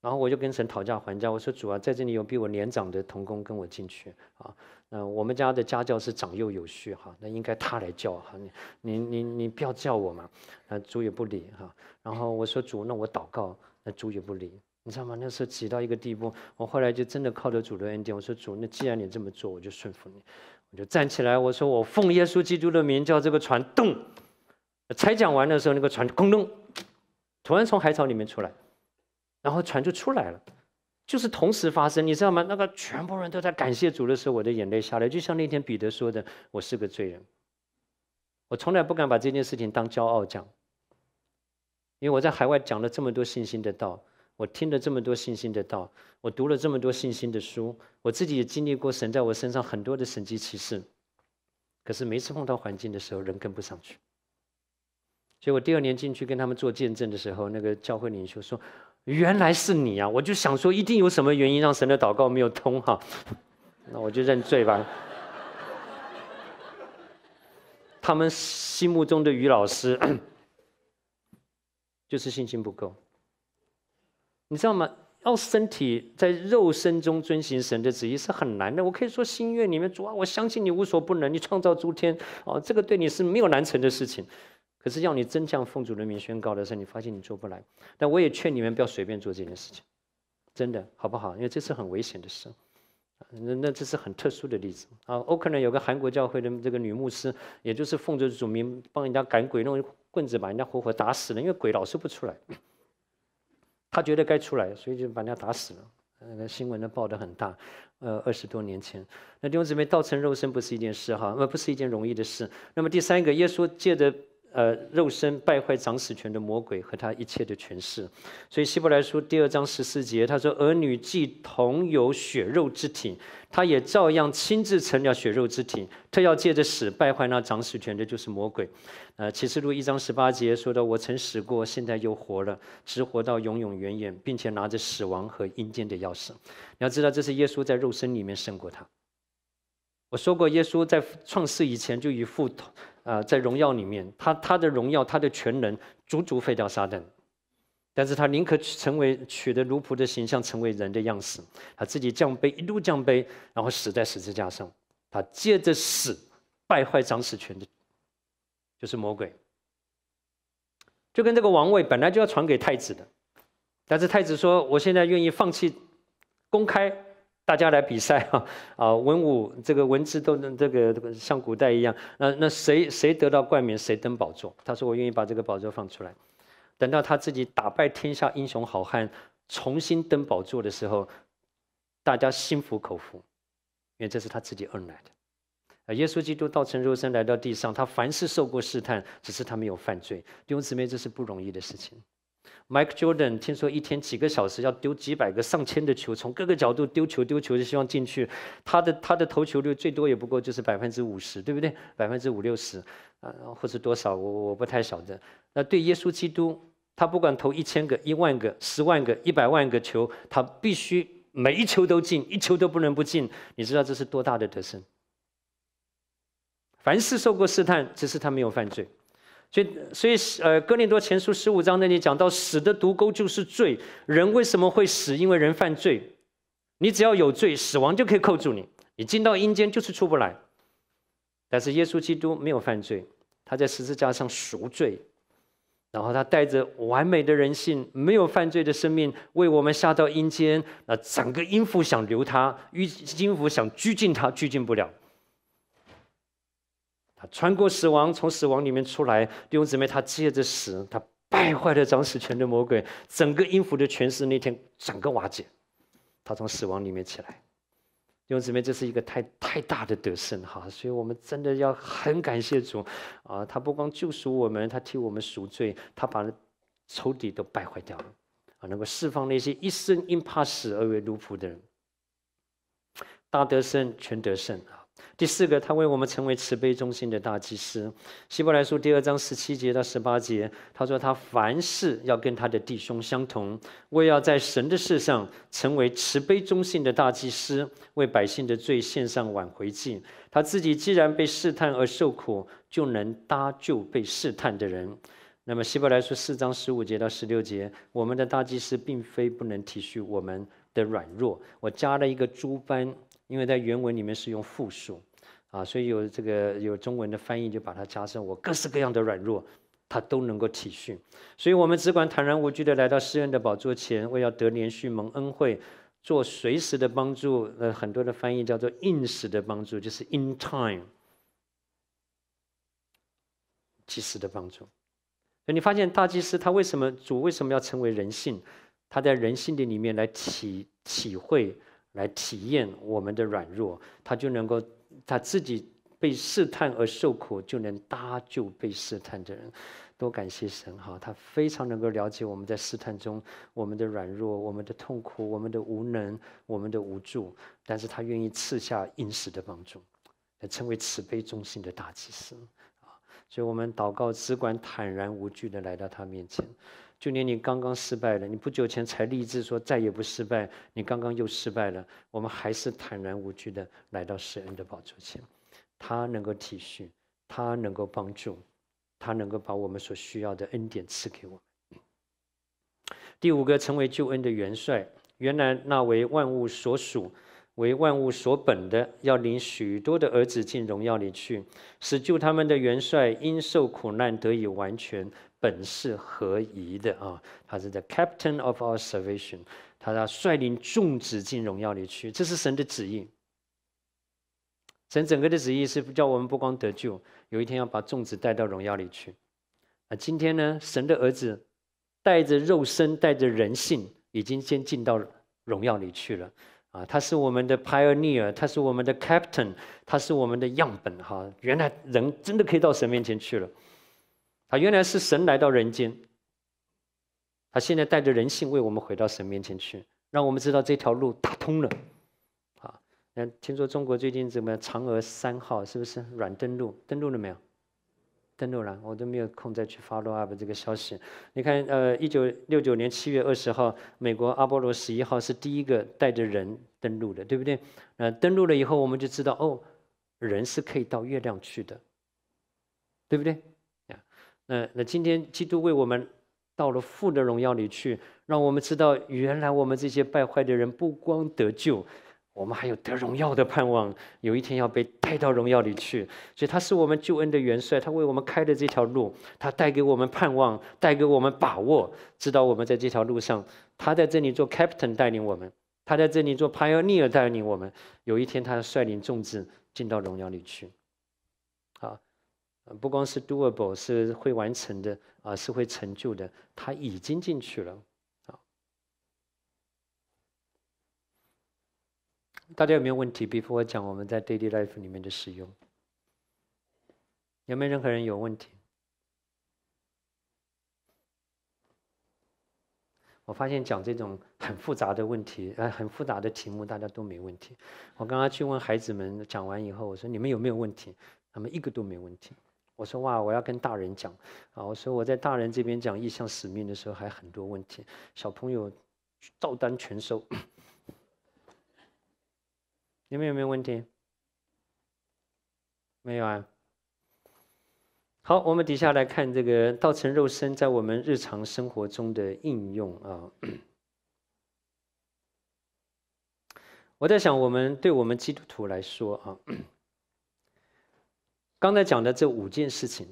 然后我就跟神讨价还价，我说主啊，在这里有比我年长的童工跟我进去啊。那我们家的家教是长幼有序哈，那应该他来教哈。你你你你不要叫我嘛。那主也不理哈。然后我说主，那我祷告，那主也不理。你知道吗？那时候挤到一个地步，我后来就真的靠着主的恩典，我说主，那既然你这么做，我就顺服你。我就站起来，我说我奉耶稣基督的名叫这个船动。才讲完的时候，那个船咚，突然从海草里面出来。然后船就出来了，就是同时发生，你知道吗？那个全部人都在感谢主的时候，我的眼泪下来，就像那天彼得说的：“我是个罪人。”我从来不敢把这件事情当骄傲讲，因为我在海外讲了这么多信心的道，我听了这么多信心的道，我读了这么多信心的书，我自己也经历过神在我身上很多的神迹奇事，可是每一次碰到环境的时候，人跟不上去。所以我第二年进去跟他们做见证的时候，那个教会领袖说。原来是你啊！我就想说，一定有什么原因让神的祷告没有通哈，[laughs] 那我就认罪吧。[laughs] 他们心目中的于老师，[clears throat] 就是信心不够。你知道吗？要身体在肉身中遵行神的旨意是很难的。我可以说心愿里面主啊，我相信你无所不能，你创造诸天哦，这个对你是没有难成的事情。可是要你真向奉主人民宣告的时候，你发现你做不来。但我也劝你们不要随便做这件事情，真的好不好？因为这是很危险的事。那那这是很特殊的例子啊。欧克兰有个韩国教会的这个女牧师，也就是奉主主名帮人家赶鬼，弄棍子把人家活活打死了，因为鬼老是不出来。他觉得该出来，所以就把人家打死了。那个新闻呢报得很大，呃，二十多年前。那弟兄姊妹，道成肉身不是一件事哈，呃，不是一件容易的事。那么第三个，耶稣借着呃，肉身败坏长死权的魔鬼和他一切的权势，所以希伯来书第二章十四节他说：“儿女既同有血肉之体，他也照样亲自成了血肉之体，他要借着死败坏那长死权的，就是魔鬼。”呃，启示录一章十八节说到：“我曾死过，现在又活了，直活到永永远远，并且拿着死亡和阴间的钥匙。”你要知道，这是耶稣在肉身里面胜过他。我说过，耶稣在创世以前就与父同。啊，在荣耀里面，他他的荣耀，他的全能，足足废掉撒旦，但是他宁可成为取得奴仆的形象，成为人的样式，他自己降杯，一路降杯，然后死在十字架上。他借着死，败坏掌死权的，就是魔鬼。就跟这个王位本来就要传给太子的，但是太子说，我现在愿意放弃，公开。大家来比赛哈啊，文武这个文字都能这个像古代一样，那那谁谁得到冠冕，谁登宝座？他说我愿意把这个宝座放出来，等到他自己打败天下英雄好汉，重新登宝座的时候，大家心服口服，因为这是他自己恩来的。啊，耶稣基督道成肉身来到地上，他凡是受过试探，只是他没有犯罪。弟兄姊妹，这是不容易的事情。Mike Jordan 听说一天几个小时要丢几百个、上千的球，从各个角度丢球、丢球，希望进去。他的他的投球率最多也不过就是百分之五十，对不对？百分之五六十，啊，或是多少？我我不太晓得。那对耶稣基督，他不管投一千个、一万个、十万个、一百万个球，他必须每一球都进，一球都不能不进。你知道这是多大的德胜？凡是受过试探，只是他没有犯罪。所以，所以，呃，《哥林多前书》十五章那里讲到，死的毒钩就是罪。人为什么会死？因为人犯罪。你只要有罪，死亡就可以扣住你。你进到阴间就是出不来。但是耶稣基督没有犯罪，他在十字架上赎罪，然后他带着完美的人性、没有犯罪的生命，为我们下到阴间。那整个阴府想留他，阴阴府想拘禁他，拘禁不了。穿过死亡，从死亡里面出来，弟兄姊妹，他接着死，他败坏了掌死权的魔鬼，整个音符的诠释那天整个瓦解，他从死亡里面起来，弟兄姊妹，这是一个太太大的得胜哈，所以我们真的要很感谢主，啊，他不光救赎我们，他替我们赎罪，他把仇敌都败坏掉了，啊，能够释放那些一生因怕死而为奴仆的人，大得胜，全得胜啊。第四个，他为我们成为慈悲中心的大祭司。希伯来书第二章十七节到十八节，他说：“他凡事要跟他的弟兄相同，为要在神的事上成为慈悲中心的大祭司，为百姓的罪献上挽回祭。他自己既然被试探而受苦，就能搭救被试探的人。”那么，希伯来书四章十五节到十六节，我们的大祭司并非不能体恤我们的软弱。我加了一个诸般因为在原文里面是用复数，啊，所以有这个有中文的翻译就把它加上。我各式各样的软弱，他都能够体恤，所以我们只管坦然无惧的来到寺院的宝座前，我要得连续蒙恩惠，做随时的帮助。呃，很多的翻译叫做应时的帮助，就是 in time，及时的帮助。所以你发现大祭司他为什么主为什么要成为人性？他在人性的里面来体体会。来体验我们的软弱，他就能够他自己被试探而受苦，就能搭救被试探的人。多感谢神哈，他非常能够了解我们在试探中我们的软弱、我们的痛苦、我们的无能、我们的无助，但是他愿意赐下应时的帮助，来成为慈悲中心的大祭司啊。所以，我们祷告，只管坦然无惧的来到他面前。就连你刚刚失败了，你不久前才立志说再也不失败，你刚刚又失败了，我们还是坦然无惧的来到施恩的宝座前，他能够体恤，他能够帮助，他能够把我们所需要的恩典赐给我们。第五个，成为救恩的元帅，原来那为万物所属、为万物所本的，要领许多的儿子进荣耀里去，使救他们的元帅因受苦难得以完全。本是合宜的啊？他是 The Captain of our Salvation，他要率领众子进荣耀里去。这是神的旨意。神整个的旨意是叫我们不光得救，有一天要把众子带到荣耀里去。啊，今天呢，神的儿子带着肉身，带着人性，已经先进到荣耀里去了。啊，他是我们的 Pioneer，他是我们的 Captain，他是我们的样本哈。原来人真的可以到神面前去了。他原来是神来到人间，他现在带着人性为我们回到神面前去，让我们知道这条路打通了。啊，那听说中国最近怎么样？嫦娥三号是不是软登陆？登陆了没有？登陆了，我都没有空再去 follow up 这个消息。你看，呃，一九六九年七月二十号，美国阿波罗十一号是第一个带着人登陆的，对不对？呃，登陆了以后，我们就知道哦，人是可以到月亮去的，对不对？嗯，那今天基督为我们到了父的荣耀里去，让我们知道，原来我们这些败坏的人不光得救，我们还有得荣耀的盼望，有一天要被带到荣耀里去。所以他是我们救恩的元帅，他为我们开的这条路，他带给我们盼望，带给我们把握，知道我们在这条路上，他在这里做 Captain 带领我们，他在这里做 Pioneer 带领我们，有一天他率领众子进到荣耀里去。不光是 doable，是会完成的，啊，是会成就的。他已经进去了，啊。大家有没有问题？比如我讲我们在 daily life 里面的使用，有没有任何人有问题？我发现讲这种很复杂的问题，呃，很复杂的题目，大家都没问题。我刚刚去问孩子们，讲完以后我说你们有没有问题？他们一个都没问题。我说哇，我要跟大人讲啊！我说我在大人这边讲意向使命的时候，还很多问题。小朋友照单全收，你们有？没有问题？没有啊。好，我们底下来看这个道成肉身在我们日常生活中的应用啊。[coughs] 我在想，我们对我们基督徒来说啊。刚才讲的这五件事情，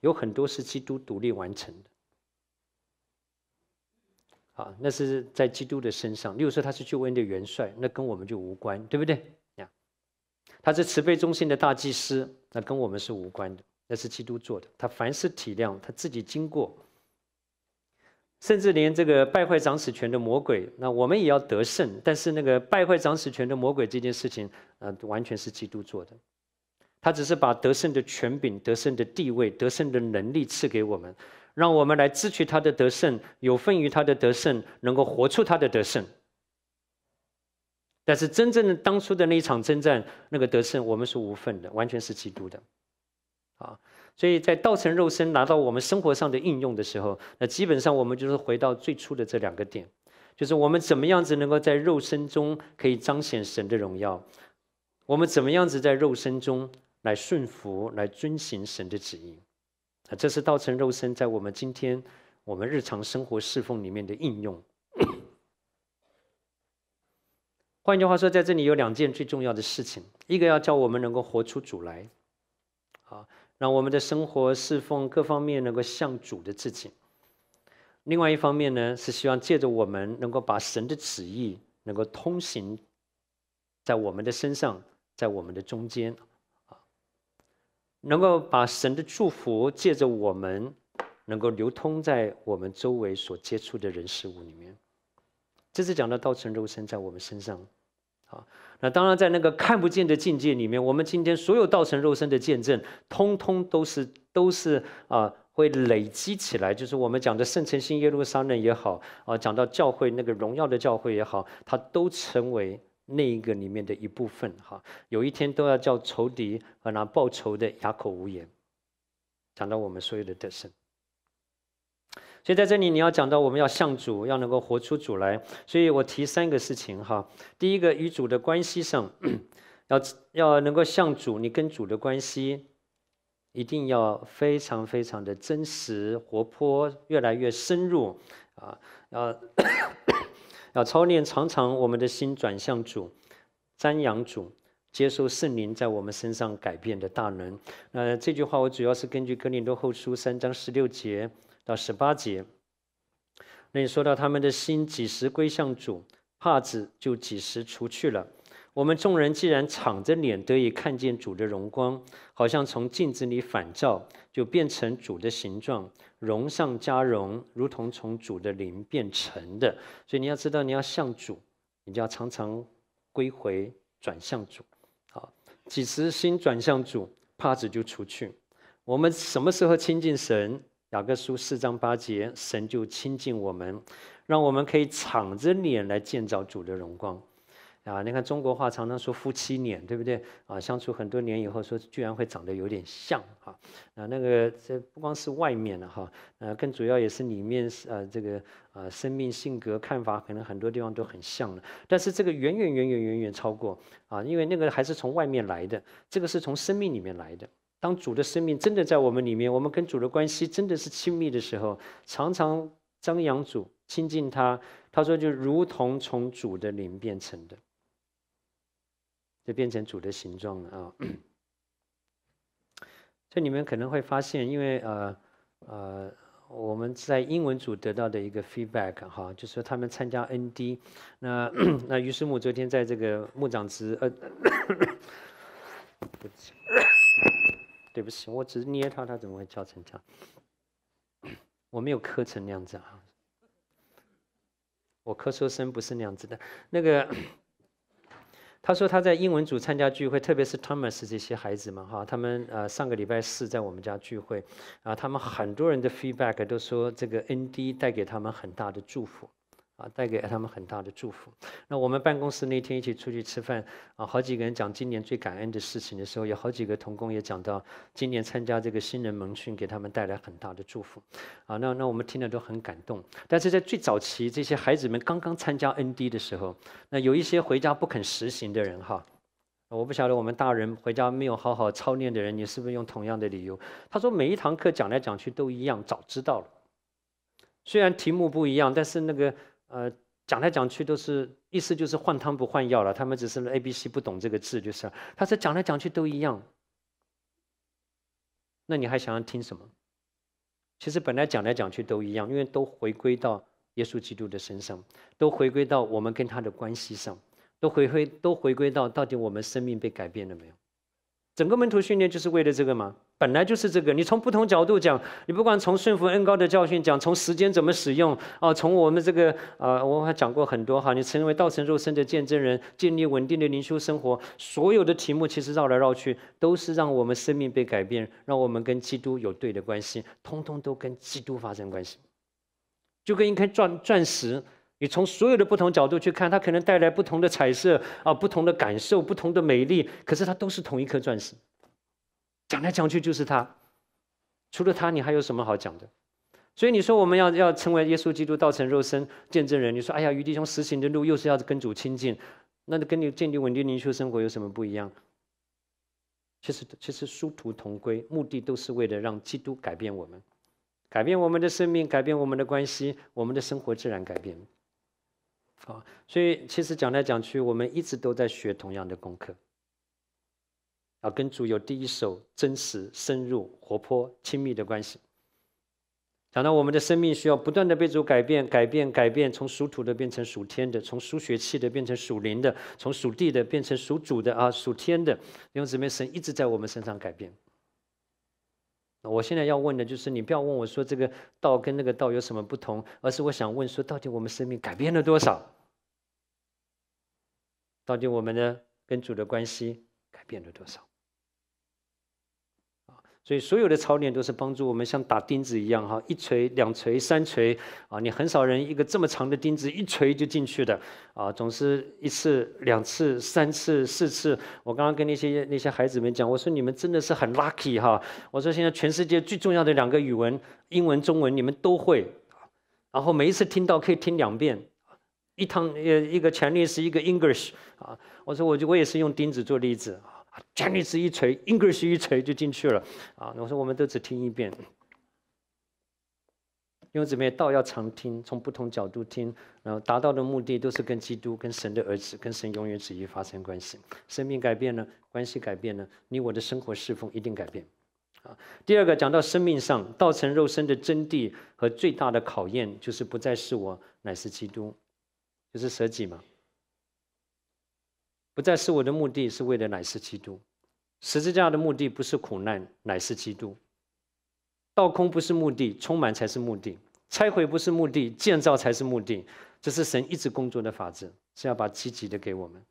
有很多是基督独立完成的。啊，那是在基督的身上。例如说他是救恩的元帅，那跟我们就无关，对不对？呀，他是慈悲忠心的大祭司，那跟我们是无关的，那是基督做的。他凡事体谅他自己经过，甚至连这个败坏长死权的魔鬼，那我们也要得胜。但是那个败坏长死权的魔鬼这件事情，呃，完全是基督做的。他只是把得胜的权柄、得胜的地位、得胜的能力赐给我们，让我们来支取他的得胜，有份于他的得胜，能够活出他的得胜。但是真正的当初的那一场征战，那个得胜我们是无份的，完全是基督的。啊，所以在道成肉身拿到我们生活上的应用的时候，那基本上我们就是回到最初的这两个点，就是我们怎么样子能够在肉身中可以彰显神的荣耀，我们怎么样子在肉身中。来顺服，来遵行神的旨意，啊，这是道成肉身在我们今天我们日常生活侍奉里面的应用。[coughs] 换句话说，在这里有两件最重要的事情：一个要叫我们能够活出主来，啊，让我们的生活侍奉各方面能够像主的自己；另外一方面呢，是希望借着我们能够把神的旨意能够通行在我们的身上，在我们的中间。能够把神的祝福借着我们，能够流通在我们周围所接触的人事物里面。这是讲到道成肉身在我们身上，啊，那当然在那个看不见的境界里面，我们今天所有道成肉身的见证，通通都是都是啊，会累积起来。就是我们讲的圣城新耶路撒冷也好，啊，讲到教会那个荣耀的教会也好，它都成为。那一个里面的一部分，哈，有一天都要叫仇敌和那报仇的哑口无言，讲到我们所有的德胜。所以在这里你要讲到，我们要向主，要能够活出主来。所以我提三个事情，哈，第一个与主的关系上，要要能够向主，你跟主的关系一定要非常非常的真实、活泼，越来越深入，啊，要。要操练常常，我们的心转向主，瞻仰主，接受圣灵在我们身上改变的大能。那这句话，我主要是根据哥林多后书三章十六节到十八节。那你说到他们的心几时归向主，帕子就几时除去了。我们众人既然敞着脸得以看见主的荣光，好像从镜子里反照，就变成主的形状，容上加容，如同从主的灵变成的。所以你要知道，你要向主，你就要常常归回转向主。好，几时心转向主，帕子就出去。我们什么时候亲近神？雅各书四章八节，神就亲近我们，让我们可以敞着脸来见着主的荣光。啊，你看中国话常常说夫妻脸，对不对？啊，相处很多年以后，说居然会长得有点像啊。啊，那个这不光是外面的哈，呃，更主要也是里面是呃这个呃生命、性格、看法，可能很多地方都很像的。但是这个远远远远远远超过啊，因为那个还是从外面来的，这个是从生命里面来的。当主的生命真的在我们里面，我们跟主的关系真的是亲密的时候，常常张扬主亲近他，他说就如同从主的灵变成的。就变成主的形状了啊！所以你们可能会发现，因为呃呃，我们在英文组得到的一个 feedback 哈，就是说他们参加 ND，那 [clears throat] 那于师母昨天在这个牧长职呃，对不起，对不起，我只是捏他，他怎么会叫成这样？我没有磕成那样子啊，我咳嗽声不是那样子的那个。他说他在英文组参加聚会，特别是 Thomas 这些孩子们哈，他们呃上个礼拜四在我们家聚会，啊，他们很多人的 feedback 都说这个 ND 带给他们很大的祝福。啊，带给他们很大的祝福。那我们办公室那天一起出去吃饭啊，好几个人讲今年最感恩的事情的时候，有好几个童工也讲到今年参加这个新人盟训给他们带来很大的祝福。啊，那那我们听了都很感动。但是在最早期，这些孩子们刚刚参加 ND 的时候，那有一些回家不肯实行的人哈，我不晓得我们大人回家没有好好操练的人，你是不是用同样的理由？他说每一堂课讲来讲去都一样，早知道了。虽然题目不一样，但是那个。呃，讲来讲去都是意思就是换汤不换药了。他们只是 A、B、C 不懂这个字，就是他说讲来讲去都一样。那你还想要听什么？其实本来讲来讲去都一样，因为都回归到耶稣基督的身上，都回归到我们跟他的关系上，都回归都回归到到底我们生命被改变了没有？整个门徒训练就是为了这个吗？本来就是这个，你从不同角度讲，你不管从顺服恩高的教训讲，从时间怎么使用，哦，从我们这个，呃，我还讲过很多哈，你成为道成肉身的见证人，建立稳定的灵修生活，所有的题目其实绕来绕去，都是让我们生命被改变，让我们跟基督有对的关系，通通都跟基督发生关系，就跟一颗钻钻石，你从所有的不同角度去看，它可能带来不同的彩色啊，不同的感受，不同的美丽，可是它都是同一颗钻石。讲来讲去就是他，除了他，你还有什么好讲的？所以你说我们要要成为耶稣基督道成肉身见证人，你说哎呀，余弟兄实行的路又是要跟主亲近，那跟你建立稳定灵修生活有什么不一样？其实其实殊途同归，目的都是为了让基督改变我们，改变我们的生命，改变我们的关系，我们的生活自然改变。啊，所以其实讲来讲去，我们一直都在学同样的功课。啊，跟主有第一手、真实、深入、活泼、亲密的关系。讲到我们的生命需要不断的被主改变、改变、改变，从属土的变成属天的，从属血气的变成属灵的，从属地的变成属主的啊，属天的，因为子民神一直在我们身上改变。那我现在要问的就是，你不要问我说这个道跟那个道有什么不同，而是我想问说，到底我们生命改变了多少？到底我们的跟主的关系改变了多少？所以所有的操练都是帮助我们像打钉子一样哈，一锤、两锤、三锤啊，你很少人一个这么长的钉子一锤就进去的啊，总是一次、两次、三次、四次。我刚刚跟那些那些孩子们讲，我说你们真的是很 lucky 哈。我说现在全世界最重要的两个语文，英文、中文你们都会，然后每一次听到可以听两遍，一堂呃一个 Chinese 一个 English 啊，我说我就我也是用钉子做例子。啊 h e n e s e s 一锤，English 一锤就进去了。啊，我说我们都只听一遍，因为怎么样，道要常听，从不同角度听，然后达到的目的都是跟基督、跟神的儿子、跟神永远旨意发生关系，生命改变了，关系改变了，你我的生活侍奉一定改变。啊，第二个讲到生命上，道成肉身的真谛和最大的考验，就是不再是我，乃是基督，就是舍己嘛。不再是我的目的，是为了乃是基督。十字架的目的不是苦难，乃是基督。倒空不是目的，充满才是目的。拆毁不是目的，建造才是目的。这是神一直工作的法则，是要把积极的给我们。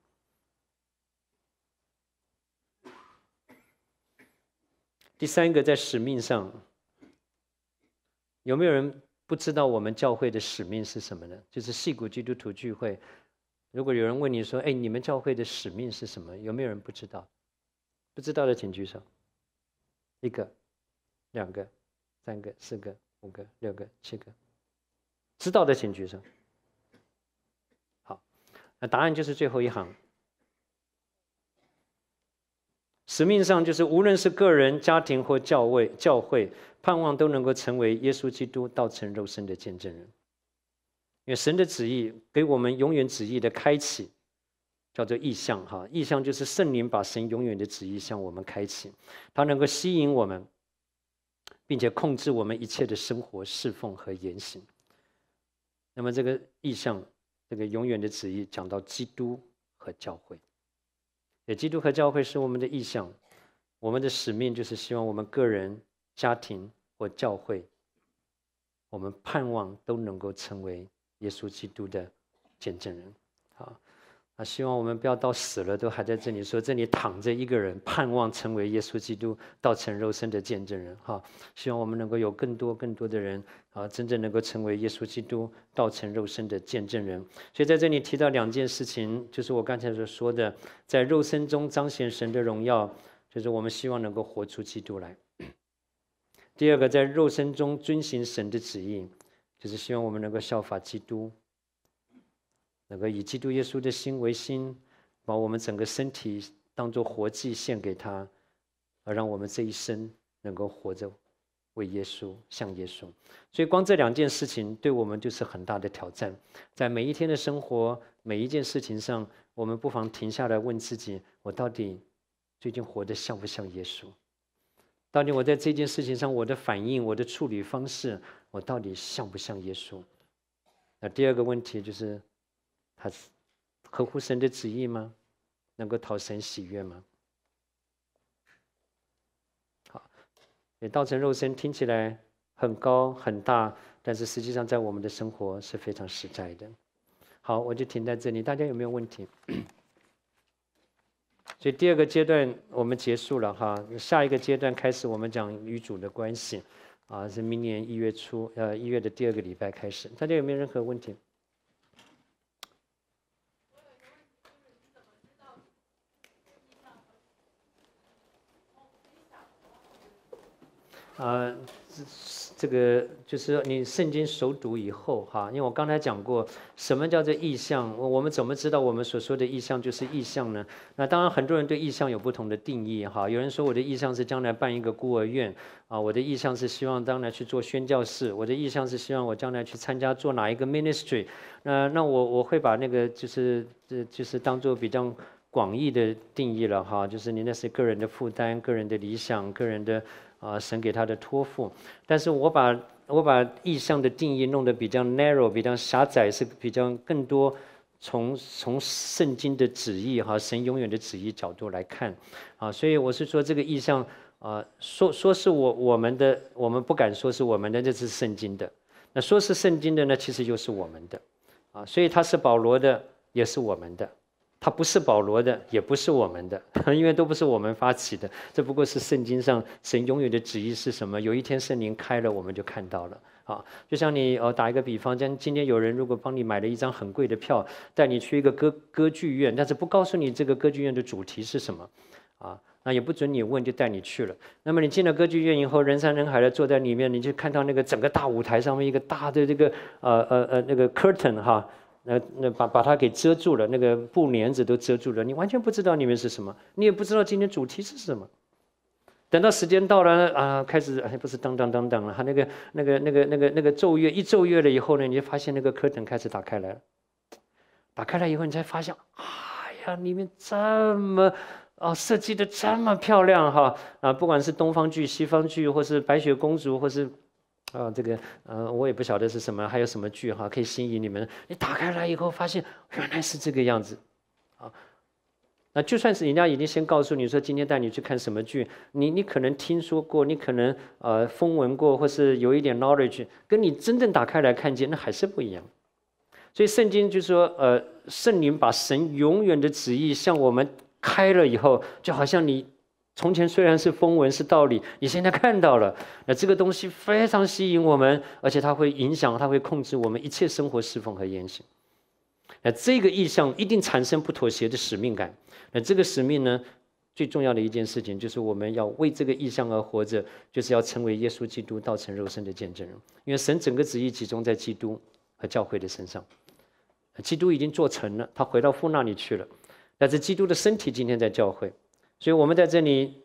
第三个，在使命上，有没有人不知道我们教会的使命是什么呢？就是细谷基督徒聚会。如果有人问你说：“哎，你们教会的使命是什么？”有没有人不知道？不知道的请举手。一个、两个、三个、四个、五个、六个、七个，知道的请举手。好，那答案就是最后一行。使命上就是，无论是个人、家庭或教会，教会盼望都能够成为耶稣基督道成肉身的见证人。神的旨意给我们永远旨意的开启，叫做意象哈。意象就是圣灵把神永远的旨意向我们开启，它能够吸引我们，并且控制我们一切的生活、侍奉和言行。那么这个意象，这个永远的旨意讲到基督和教会，也基督和教会是我们的意象，我们的使命就是希望我们个人、家庭或教会，我们盼望都能够成为。耶稣基督的见证人，好，啊！希望我们不要到死了都还在这里说，这里躺着一个人，盼望成为耶稣基督道成肉身的见证人，哈！希望我们能够有更多更多的人，啊，真正能够成为耶稣基督道成肉身的见证人。所以在这里提到两件事情，就是我刚才所说的，在肉身中彰显神的荣耀，就是我们希望能够活出基督来；第二个，在肉身中遵行神的旨意。就是希望我们能够效法基督，能够以基督耶稣的心为心，把我们整个身体当做活祭献给他，而让我们这一生能够活着为耶稣像耶稣。所以，光这两件事情对我们就是很大的挑战。在每一天的生活、每一件事情上，我们不妨停下来问自己：我到底最近活得像不像耶稣？到底我在这件事情上我的反应、我的处理方式，我到底像不像耶稣？那第二个问题就是，他合乎神的旨意吗？能够讨神喜悦吗？好，也道成肉身听起来很高很大，但是实际上在我们的生活是非常实在的。好，我就停在这里，大家有没有问题？所以第二个阶段我们结束了哈，下一个阶段开始我们讲与主的关系，啊，是明年一月初，呃，一月的第二个礼拜开始，大家有没有任何问题？呃。这个就是你圣经熟读以后哈，因为我刚才讲过，什么叫做意向？我们怎么知道我们所说的意向就是意向呢？那当然，很多人对意向有不同的定义哈。有人说我的意向是将来办一个孤儿院啊，我的意向是希望将来去做宣教士，我的意向是希望我将来去参加做哪一个 ministry。那那我我会把那个就是就是当做比较。广义的定义了哈，就是你那些个人的负担、个人的理想、个人的啊神给他的托付。但是我把我把意象的定义弄得比较 narrow，比较狭窄，是比较更多从从圣经的旨意哈，神永远的旨意角度来看啊。所以我是说这个意象啊，说说是我我们的，我们不敢说是我们的，这是圣经的。那说是圣经的呢，其实就是我们的啊。所以他是保罗的，也是我们的。它不是保罗的，也不是我们的，[laughs] 因为都不是我们发起的。这不过是圣经上神拥有的旨意是什么？有一天圣灵开了，我们就看到了。啊，就像你呃打一个比方，像今天有人如果帮你买了一张很贵的票，带你去一个歌歌剧院，但是不告诉你这个歌剧院的主题是什么，啊，那也不准你问，就带你去了。那么你进了歌剧院以后，人山人海的坐在里面，你就看到那个整个大舞台上面一个大的这个呃呃呃那个 curtain 哈。那那把把它给遮住了，那个布帘子都遮住了，你完全不知道里面是什么，你也不知道今天主题是什么。等到时间到了啊，开始哎不是当当当当了哈，那个那个那个那个那个奏乐一奏乐了以后呢，你就发现那个课程开始打开来了，打开来以后你才发现，哎呀，里面这么啊设计的这么漂亮哈啊，不管是东方剧、西方剧，或是白雪公主，或是。啊，这个，呃，我也不晓得是什么，还有什么剧哈，可以吸引你们。你打开来以后，发现原来是这个样子，啊，那就算是人家已经先告诉你说今天带你去看什么剧，你你可能听说过，你可能呃，风闻过，或是有一点 knowledge，跟你真正打开来看见，那还是不一样。所以圣经就说，呃，圣灵把神永远的旨意向我们开了以后，就好像你。从前虽然是风文是道理，你现在看到了，那这个东西非常吸引我们，而且它会影响，它会控制我们一切生活、侍奉和言行。那这个意向一定产生不妥协的使命感。那这个使命呢，最重要的一件事情就是我们要为这个意向而活着，就是要成为耶稣基督道成肉身的见证人。因为神整个旨意集中在基督和教会的身上，基督已经做成了，他回到父那里去了，但是基督的身体今天在教会。所以我们在这里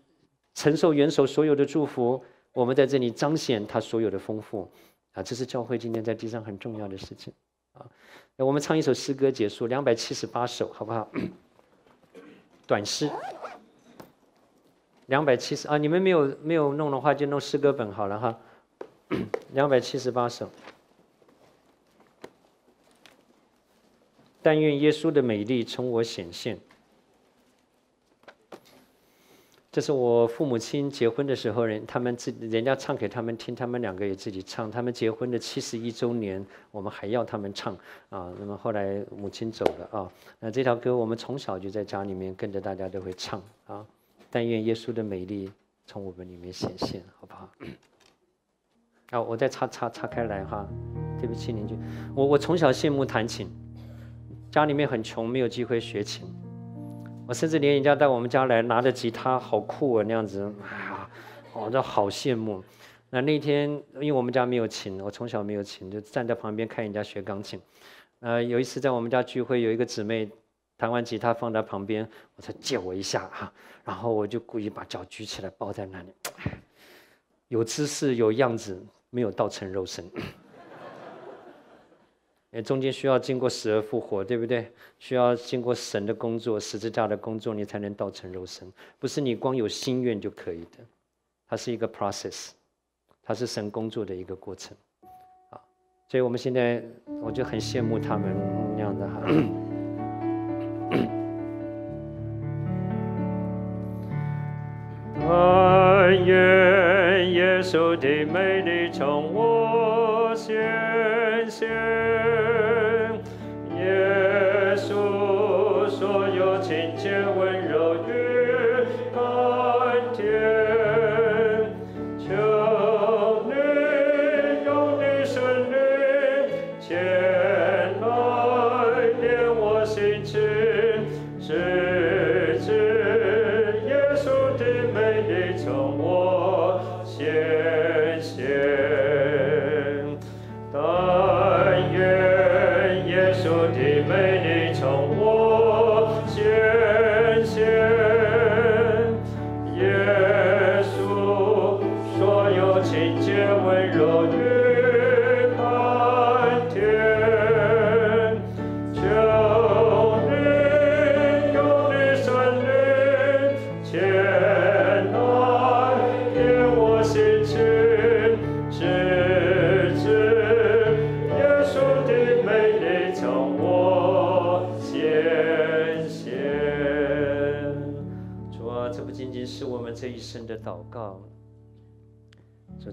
承受元首所有的祝福，我们在这里彰显他所有的丰富，啊，这是教会今天在地上很重要的事情，啊，那我们唱一首诗歌结束，两百七十八首，好不好？[coughs] 短诗，两百七十啊，你们没有没有弄的话，就弄诗歌本好了哈，[coughs] 两百七十八首。但愿耶稣的美丽从我显现。这是我父母亲结婚的时候，人他们自人家唱给他们听，他们两个也自己唱。他们结婚的七十一周年，我们还要他们唱啊。那么后来母亲走了啊，那这条歌我们从小就在家里面跟着大家都会唱啊。但愿耶稣的美丽从我们里面显现，好不好？[coughs] 啊，我再插插插开来哈，对不起邻居，我我从小羡慕弹琴，家里面很穷，没有机会学琴。我甚至连人家到我们家来，拿着吉他，好酷啊那样子，啊，我都好羡慕。那那天，因为我们家没有琴，我从小没有琴，就站在旁边看人家学钢琴。呃，有一次在我们家聚会，有一个姊妹弹完吉他放在旁边，我说借我一下哈，然后我就故意把脚举起来，抱在那里，[tsk] 有姿势有样子，没有到成肉身。中间需要经过死而复活，对不对？需要经过神的工作、十字架的工作，你才能道成肉身。不是你光有心愿就可以的，它是一个 process，它是神工作的一个过程啊。所以我们现在，我就很羡慕他们那样的哈。[coughs] 但愿耶稣的美丽从我显现。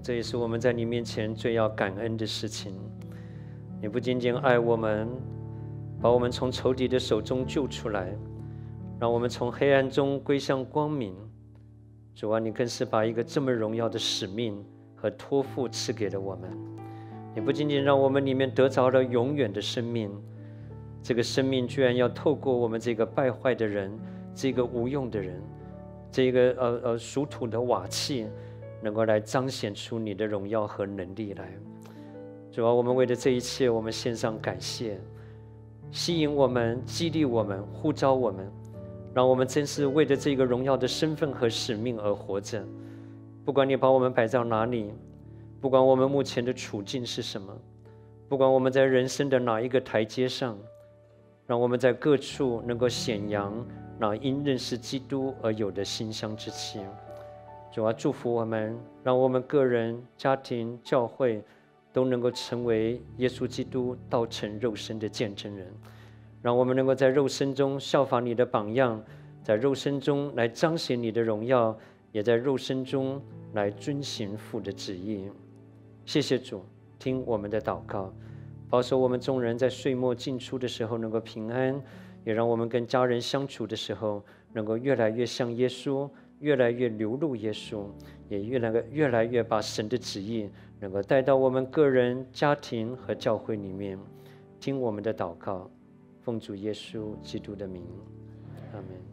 这也是我们在你面前最要感恩的事情。你不仅仅爱我们，把我们从仇敌的手中救出来，让我们从黑暗中归向光明。主啊，你更是把一个这么荣耀的使命和托付赐给了我们。你不仅仅让我们里面得着了永远的生命，这个生命居然要透过我们这个败坏的人，这个无用的人，这个呃呃属土的瓦器。能够来彰显出你的荣耀和能力来，主啊，我们为了这一切，我们献上感谢，吸引我们、激励我们、呼召我们，让我们真是为了这个荣耀的身份和使命而活着。不管你把我们摆在哪里，不管我们目前的处境是什么，不管我们在人生的哪一个台阶上，让我们在各处能够显扬那因认识基督而有的馨香之气。主啊，祝福我们，让我们个人、家庭、教会都能够成为耶稣基督道成肉身的见证人，让我们能够在肉身中效仿你的榜样，在肉身中来彰显你的荣耀，也在肉身中来遵行父的旨意。谢谢主，听我们的祷告，保守我们众人在岁末进出的时候能够平安，也让我们跟家人相处的时候能够越来越像耶稣。越来越流露耶稣，也越来越越来越把神的旨意能够带到我们个人、家庭和教会里面，听我们的祷告，奉主耶稣基督的名，阿门。